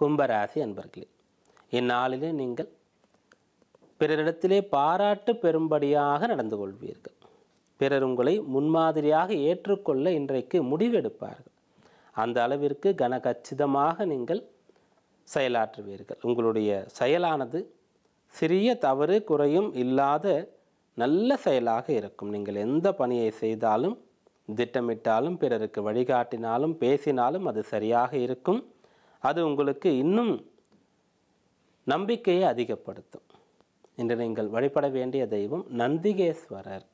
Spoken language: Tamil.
கும்பராசி அன்பர்களே இந்நாளிலே நீங்கள் பிறரிடத்திலே பாராட்டு பெரும்படியாக நடந்து கொள்வீர்கள் பிறர் உங்களை முன்மாதிரியாக ஏற்றுக்கொள்ள இன்றைக்கு முடிவெடுப்பார்கள் அந்த அளவிற்கு கனகச்சிதமாக நீங்கள் செயலாற்றுவீர்கள் உங்களுடைய செயலானது சிறிய தவறு குறையும் இல்லாத நல்ல செயலாக இருக்கும் நீங்கள் எந்த பணியை செய்தாலும் திட்டமிட்டாலும் பிறருக்கு வழிகாட்டினாலும் பேசினாலும் அது சரியாக இருக்கும் அது உங்களுக்கு இன்னும் நம்பிக்கையை அதிகப்படுத்தும் இன்று நீங்கள் வழிபட வேண்டிய தெய்வம் நந்திகேஸ்வரர்